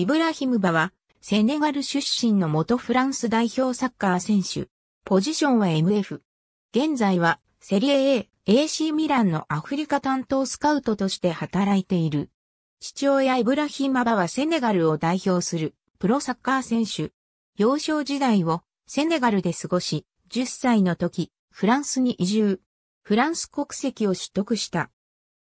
イブラヒムバは、セネガル出身の元フランス代表サッカー選手。ポジションは MF。現在は、セリエ A、AC ミランのアフリカ担当スカウトとして働いている。父親イブラヒマバはセネガルを代表するプロサッカー選手。幼少時代をセネガルで過ごし、10歳の時、フランスに移住。フランス国籍を取得した。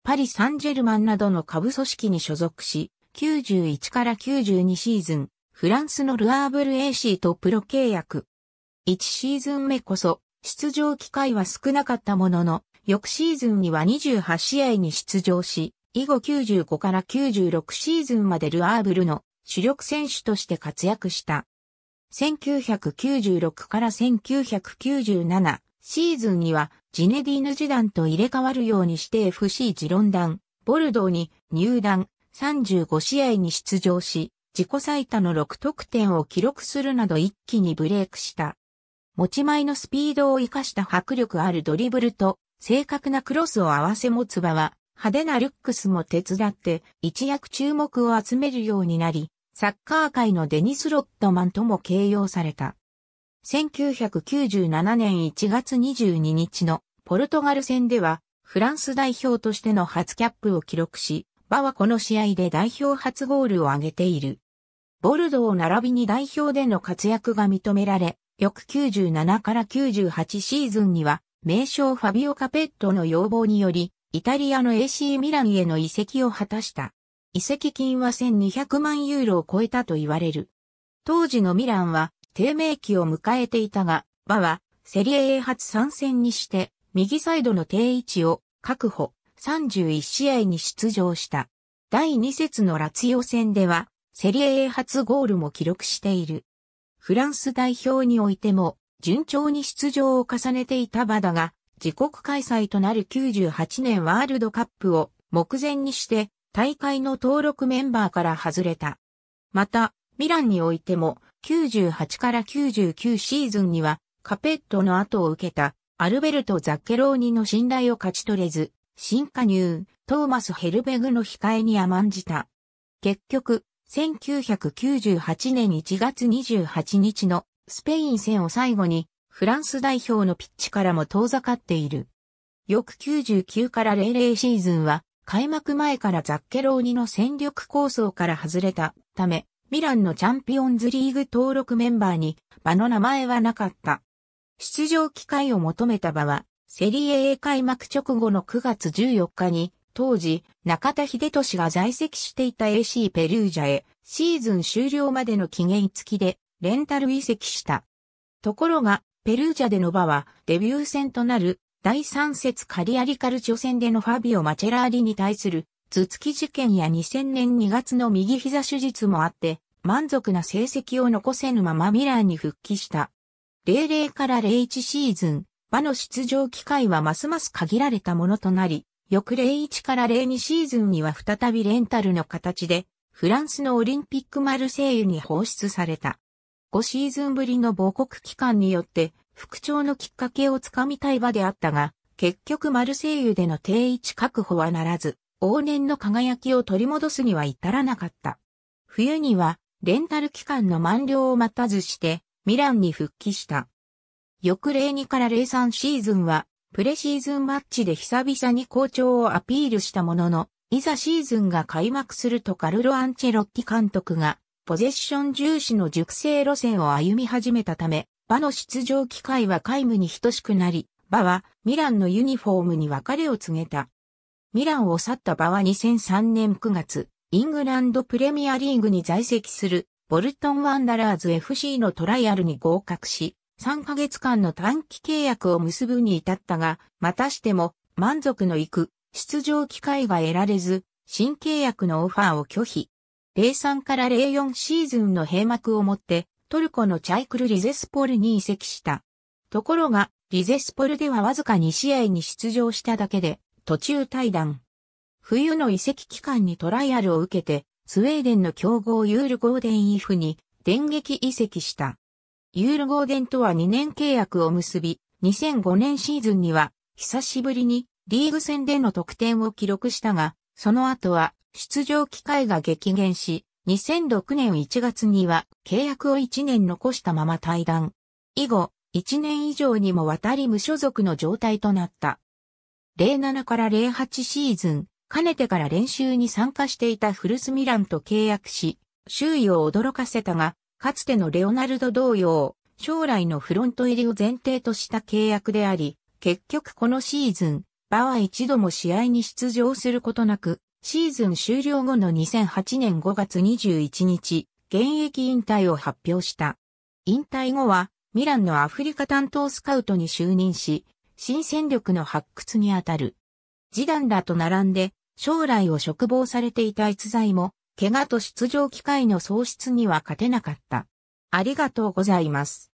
パリ・サンジェルマンなどの下部組織に所属し、91から92シーズン、フランスのルアーブル AC とプロ契約。1シーズン目こそ、出場機会は少なかったものの、翌シーズンには28試合に出場し、以後95から96シーズンまでルアーブルの主力選手として活躍した。1996から1997シーズンにはジネディーヌ・ジダンと入れ替わるようにして FC ジロンダン、ボルドーに入団、35試合に出場し、自己最多の6得点を記録するなど一気にブレイクした。持ち前のスピードを活かした迫力あるドリブルと正確なクロスを合わせ持つ場は派手なルックスも手伝って一躍注目を集めるようになり、サッカー界のデニス・ロットマンとも形容された。1997年1月22日のポルトガル戦ではフランス代表としての初キャップを記録し、馬はこの試合で代表初ゴールを挙げている。ボルドー並びに代表での活躍が認められ、翌97から98シーズンには、名将ファビオ・カペットの要望により、イタリアの AC ミランへの移籍を果たした。移籍金は1200万ユーロを超えたと言われる。当時のミランは低迷期を迎えていたが、馬はセリエ A 初参戦にして、右サイドの定位置を確保。31試合に出場した。第2節のラツヨ戦では、セリエ A 初ゴールも記録している。フランス代表においても、順調に出場を重ねていたバダが、自国開催となる98年ワールドカップを目前にして、大会の登録メンバーから外れた。また、ミランにおいても、98から99シーズンには、カペットの後を受けた、アルベルト・ザッケローニの信頼を勝ち取れず、新加入、トーマス・ヘルベグの控えに甘んじた。結局、1998年1月28日のスペイン戦を最後に、フランス代表のピッチからも遠ざかっている。翌99から00シーズンは、開幕前からザッケローニの戦力構想から外れたため、ミランのチャンピオンズリーグ登録メンバーに場の名前はなかった。出場機会を求めた場は、セリエ A 開幕直後の9月14日に、当時、中田秀俊が在籍していた AC ペルージャへ、シーズン終了までの期限付きで、レンタル移籍した。ところが、ペルージャでの場は、デビュー戦となる、第3節カリアリカル初戦でのファビオ・マチェラーリに対する、頭突き事件や2000年2月の右膝手術もあって、満足な成績を残せぬままミラーに復帰した。00から01シーズン、場の出場機会はますます限られたものとなり、翌01から02シーズンには再びレンタルの形で、フランスのオリンピックマルセイユに放出された。5シーズンぶりの母国機関によって、復調のきっかけをつかみたい場であったが、結局マルセイユでの定位置確保はならず、往年の輝きを取り戻すには至らなかった。冬には、レンタル期間の満了を待たずして、ミランに復帰した。翌02から03シーズンは、プレシーズンマッチで久々に好調をアピールしたものの、いざシーズンが開幕するとカルロ・アンチェロッティ監督が、ポゼッション重視の熟成路線を歩み始めたため、場の出場機会は皆無に等しくなり、場はミランのユニフォームに別れを告げた。ミランを去った場は2003年9月、イングランドプレミアリーグに在籍するボルトンワンダラーズ FC のトライアルに合格し、3ヶ月間の短期契約を結ぶに至ったが、またしても満足のいく出場機会が得られず、新契約のオファーを拒否。03から04シーズンの閉幕をもって、トルコのチャイクル・リゼスポルに移籍した。ところが、リゼスポルではわずか2試合に出場しただけで、途中退団。冬の移籍期間にトライアルを受けて、スウェーデンの強豪ユール・ゴーデン・イフに電撃移籍した。ユールゴーデンとは2年契約を結び、2005年シーズンには、久しぶりにリーグ戦での得点を記録したが、その後は出場機会が激減し、2006年1月には契約を1年残したまま退団。以後、1年以上にもわたり無所属の状態となった。07から08シーズン、かねてから練習に参加していたフルスミランと契約し、周囲を驚かせたが、かつてのレオナルド同様、将来のフロント入りを前提とした契約であり、結局このシーズン、場は一度も試合に出場することなく、シーズン終了後の2008年5月21日、現役引退を発表した。引退後は、ミランのアフリカ担当スカウトに就任し、新戦力の発掘にあたる。ジダンらと並んで、将来を嘱望されていた逸材も、怪我と出場機会の喪失には勝てなかった。ありがとうございます。